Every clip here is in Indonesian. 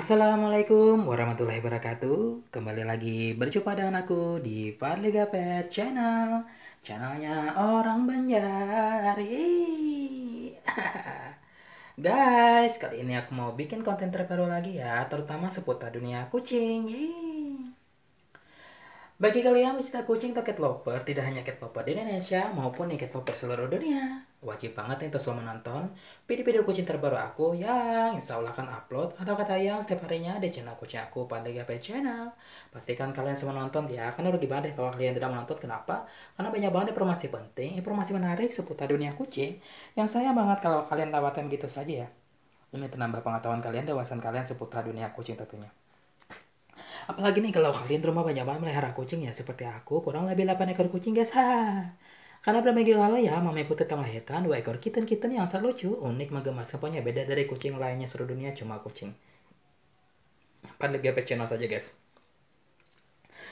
Assalamualaikum warahmatullahi wabarakatuh Kembali lagi berjumpa dengan aku di Padlega Pet Channel Channelnya orang Banjar Guys, kali ini aku mau bikin konten terbaru lagi ya Terutama seputar dunia kucing Bagi kalian pecinta kucing atau cat lover Tidak hanya cat lover di Indonesia maupun cat lover seluruh dunia Wajib banget nih selalu selalu menonton video-video kucing terbaru aku yang insya Allah akan upload atau kata yang setiap harinya ada channel kucing aku pada GP Channel. Pastikan kalian semua nonton ya, karena rugi banget deh kalau kalian tidak menonton. Kenapa? Karena banyak banget informasi penting, informasi menarik seputar dunia kucing yang saya banget kalau kalian lewatkan gitu saja ya. Ini menambah pengetahuan kalian, dan wawasan kalian seputar dunia kucing tentunya. Apalagi nih kalau kalian rumah banyak banget melihara kucing ya seperti aku, kurang lebih 8 ekor kucing guys. Ha. Karena pada minggu lalu ya, Mami Putih telah melahirkan dua ekor kitten-kitten yang sangat lucu, unik, menggemaskan punya beda dari kucing lainnya seluruh dunia cuma kucing. Pada GP channel saja guys.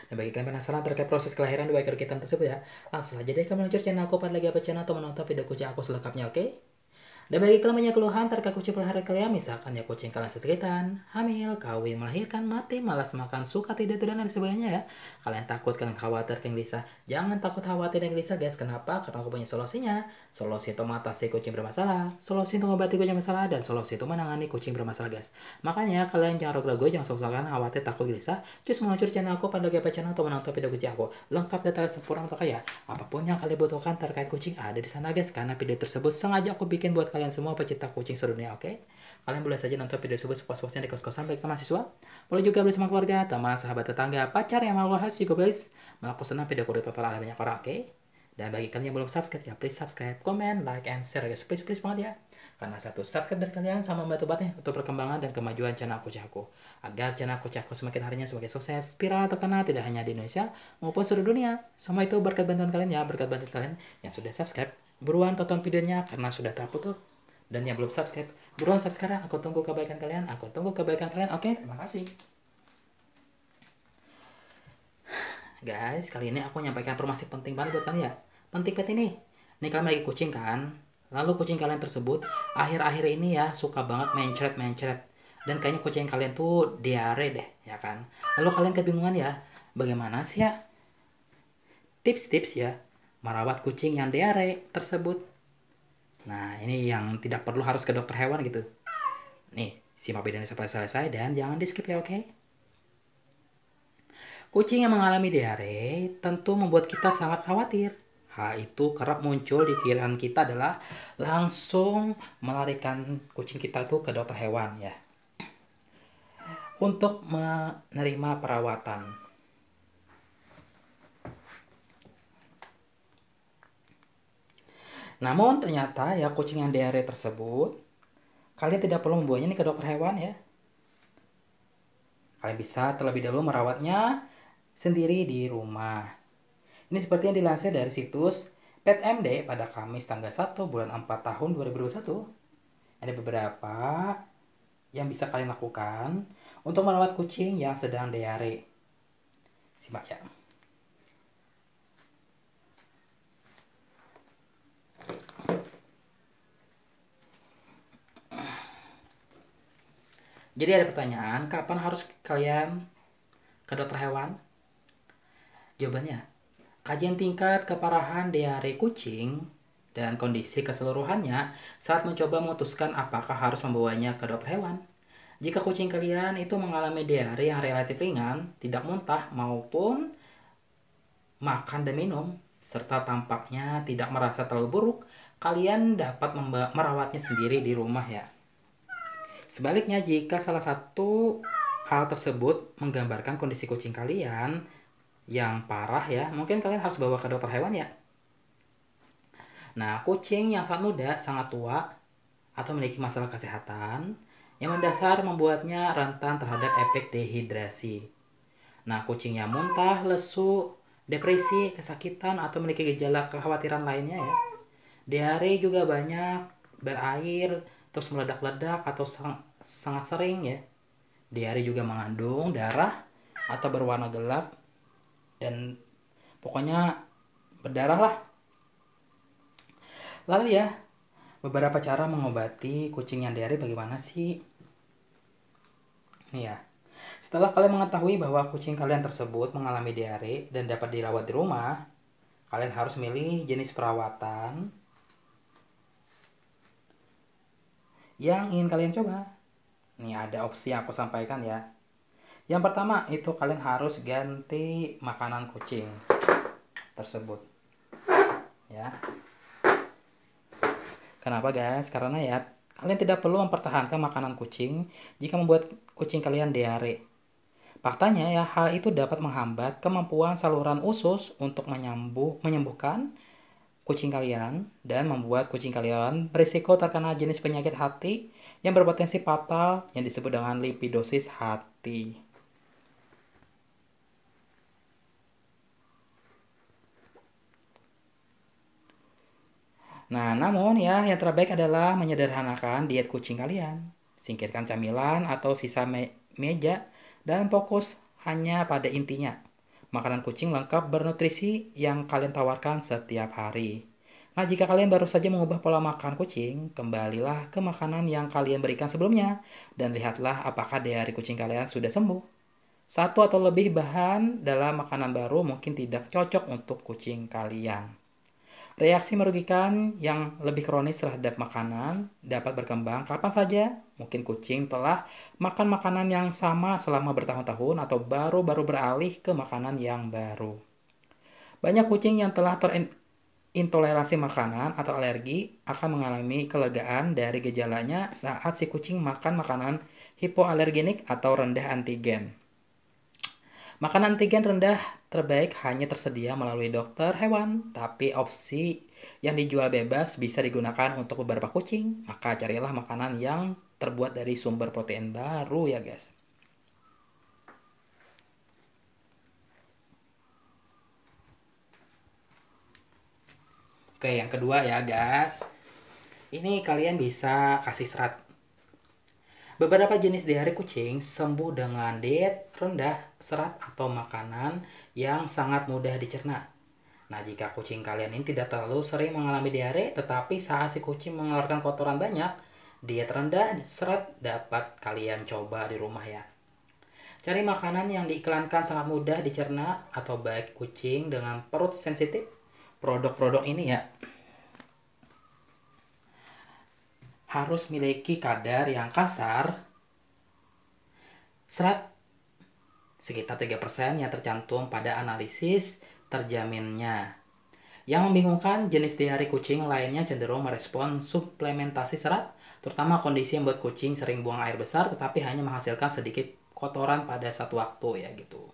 Dan bagi kalian penasaran terkait proses kelahiran dua ekor kitten tersebut ya, langsung saja deh kamu lanjut channel aku pada GP channel atau menonton video kucing aku selengkapnya, oke? Okay? Dan bagi kelamanya keluhan terkait kucing pelihara kalian, misalkan ya kucing kalian setritan, hamil, kawin, melahirkan, mati, malas makan, suka tidak tidur dan sebagainya ya. Kalian takut, kalian khawatir, kalian gelisah. Jangan takut khawatir dan gelisah guys. Kenapa? Karena aku punya solusinya. Solusi untuk mengatasi kucing bermasalah, solusi untuk mengobati kucing bermasalah, dan solusi untuk menangani kucing bermasalah guys. Makanya kalian jangan ragu-ragu, jangan sok-sokan, khawatir, takut, gelisah. Terus meluncur channel aku pada gaya channel atau menonton video kucing aku. Lengkap detail sempurna untuk kalian. Apapun yang kalian butuhkan terkait kucing ada di sana guys. Karena video tersebut sengaja aku bikin buat kalian semua pecinta kucing sedunia, oke? Okay? Kalian boleh saja nonton video tersebut sepuas-puasnya di kos-kosan bagi mahasiswa. Boleh juga beli sama keluarga, teman, sahabat, tetangga, pacar yang mau khas juga boleh melakukan senang video kode total ada banyak orang, oke? Okay? Dan bagi kalian yang belum subscribe, ya please subscribe, comment, like, and share, guys. Please, please banget ya. Karena satu subscribe dari kalian sama membantu banget ya untuk perkembangan dan kemajuan channel aku Aku. Agar channel aku Aku semakin harinya semakin sukses, viral, terkenal, tidak hanya di Indonesia, maupun seluruh dunia. Semua itu berkat bantuan kalian ya, berkat bantuan kalian yang sudah subscribe. Buruan tonton videonya karena sudah takut Dan yang belum subscribe, buruan subscribe sekarang. Aku tunggu kebaikan kalian. Aku tunggu kebaikan kalian. Oke, terima kasih. Guys, kali ini aku nyampaikan informasi penting banget buat kalian ya. Penting banget ini. Ini kalian lagi kucing kan? Lalu kucing kalian tersebut akhir-akhir ini ya suka banget mencret-mencret. Dan kayaknya kucing kalian tuh diare deh, ya kan? Lalu kalian kebingungan ya, bagaimana sih ya? Tips-tips ya merawat kucing yang diare tersebut. Nah, ini yang tidak perlu harus ke dokter hewan gitu. Nih, simak videonya sampai selesai dan jangan di skip ya, oke? Okay? Kucing yang mengalami diare tentu membuat kita sangat khawatir. Hal itu kerap muncul di pikiran kita adalah langsung melarikan kucing kita tuh ke dokter hewan ya. Untuk menerima perawatan Namun ternyata ya kucing yang diare tersebut kalian tidak perlu membawanya ini ke dokter hewan ya. Kalian bisa terlebih dahulu merawatnya sendiri di rumah. Ini seperti yang dilansir dari situs PetMD pada Kamis tanggal 1 bulan 4 tahun 2021. Ada beberapa yang bisa kalian lakukan untuk merawat kucing yang sedang diare. Simak ya. Jadi ada pertanyaan, kapan harus kalian ke dokter hewan? Jawabannya, kajian tingkat keparahan diare kucing dan kondisi keseluruhannya saat mencoba memutuskan apakah harus membawanya ke dokter hewan. Jika kucing kalian itu mengalami diare yang relatif ringan, tidak muntah maupun makan dan minum, serta tampaknya tidak merasa terlalu buruk, kalian dapat merawatnya sendiri di rumah ya. Sebaliknya, jika salah satu hal tersebut menggambarkan kondisi kucing kalian yang parah ya, mungkin kalian harus bawa ke dokter hewan ya. Nah, kucing yang sangat muda, sangat tua, atau memiliki masalah kesehatan yang mendasar membuatnya rentan terhadap efek dehidrasi. Nah, kucing yang muntah, lesu, depresi, kesakitan, atau memiliki gejala kekhawatiran lainnya ya. Diare juga banyak, berair, terus meledak-ledak atau sang, sangat sering ya. Diare juga mengandung darah atau berwarna gelap dan pokoknya berdarah lah. Lalu ya, beberapa cara mengobati kucing yang diare bagaimana sih? Nih ya. Setelah kalian mengetahui bahwa kucing kalian tersebut mengalami diare dan dapat dirawat di rumah, kalian harus milih jenis perawatan yang ingin kalian coba? Nih ada opsi yang aku sampaikan ya. Yang pertama itu kalian harus ganti makanan kucing tersebut. Ya. Kenapa guys? Karena ya kalian tidak perlu mempertahankan makanan kucing jika membuat kucing kalian diare. Faktanya ya hal itu dapat menghambat kemampuan saluran usus untuk menyembuh, menyembuhkan kucing kalian dan membuat kucing kalian berisiko terkena jenis penyakit hati yang berpotensi fatal yang disebut dengan lipidosis hati. Nah, namun ya, yang terbaik adalah menyederhanakan diet kucing kalian. Singkirkan camilan atau sisa me meja dan fokus hanya pada intinya, Makanan kucing lengkap bernutrisi yang kalian tawarkan setiap hari. Nah, jika kalian baru saja mengubah pola makan kucing, kembalilah ke makanan yang kalian berikan sebelumnya dan lihatlah apakah diare kucing kalian sudah sembuh. Satu atau lebih bahan dalam makanan baru mungkin tidak cocok untuk kucing kalian. Reaksi merugikan yang lebih kronis terhadap makanan dapat berkembang kapan saja. Mungkin kucing telah makan makanan yang sama selama bertahun-tahun atau baru-baru beralih ke makanan yang baru. Banyak kucing yang telah terintoleransi makanan atau alergi akan mengalami kelegaan dari gejalanya saat si kucing makan makanan hipoalergenik atau rendah antigen. Makanan antigen rendah terbaik hanya tersedia melalui dokter hewan, tapi opsi yang dijual bebas bisa digunakan untuk beberapa kucing, maka carilah makanan yang terbuat dari sumber protein baru ya guys. Oke, yang kedua ya guys. Ini kalian bisa kasih serat Beberapa jenis diare kucing sembuh dengan diet rendah serat atau makanan yang sangat mudah dicerna. Nah, jika kucing kalian ini tidak terlalu sering mengalami diare, tetapi saat si kucing mengeluarkan kotoran banyak, diet rendah serat dapat kalian coba di rumah ya. Cari makanan yang diiklankan sangat mudah dicerna atau baik kucing dengan perut sensitif produk-produk ini ya. harus memiliki kadar yang kasar serat sekitar 3% yang tercantum pada analisis terjaminnya. Yang membingungkan, jenis diare kucing lainnya cenderung merespon suplementasi serat, terutama kondisi yang membuat kucing sering buang air besar tetapi hanya menghasilkan sedikit kotoran pada satu waktu ya gitu.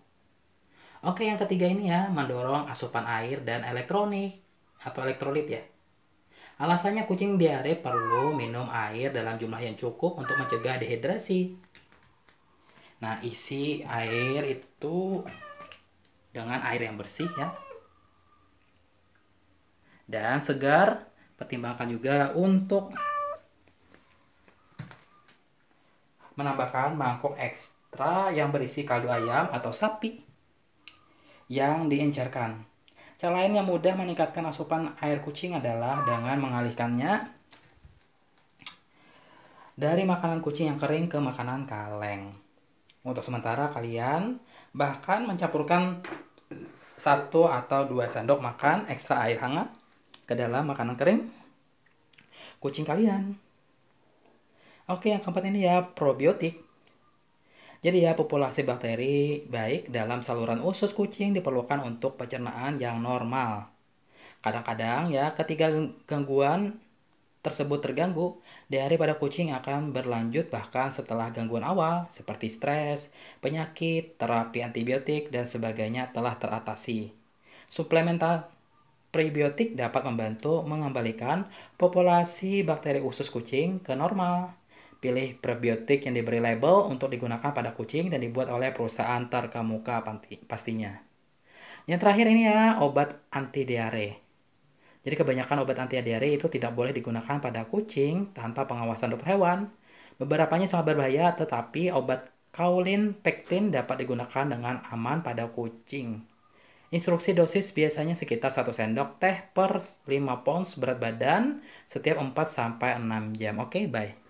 Oke, yang ketiga ini ya, mendorong asupan air dan elektronik atau elektrolit ya. Alasannya kucing diare perlu minum air dalam jumlah yang cukup untuk mencegah dehidrasi. Nah, isi air itu dengan air yang bersih ya. Dan segar, pertimbangkan juga untuk menambahkan mangkok ekstra yang berisi kaldu ayam atau sapi yang diencerkan. Cara lain yang mudah meningkatkan asupan air kucing adalah dengan mengalihkannya dari makanan kucing yang kering ke makanan kaleng. Untuk sementara kalian bahkan mencampurkan satu atau dua sendok makan ekstra air hangat ke dalam makanan kering kucing kalian. Oke, yang keempat ini ya probiotik. Jadi ya populasi bakteri baik dalam saluran usus kucing diperlukan untuk pencernaan yang normal. Kadang-kadang ya ketika gangguan tersebut terganggu, dari pada kucing akan berlanjut bahkan setelah gangguan awal seperti stres, penyakit, terapi antibiotik dan sebagainya telah teratasi. Suplemental prebiotik dapat membantu mengembalikan populasi bakteri usus kucing ke normal. Pilih prebiotik yang diberi label untuk digunakan pada kucing dan dibuat oleh perusahaan terkemuka pastinya. Yang terakhir ini ya, obat anti diare. Jadi kebanyakan obat anti diare itu tidak boleh digunakan pada kucing tanpa pengawasan dokter hewan. Beberapanya sangat berbahaya, tetapi obat kaulin pektin dapat digunakan dengan aman pada kucing. Instruksi dosis biasanya sekitar 1 sendok teh per 5 pounds berat badan setiap 4 sampai 6 jam. Oke, okay, bye.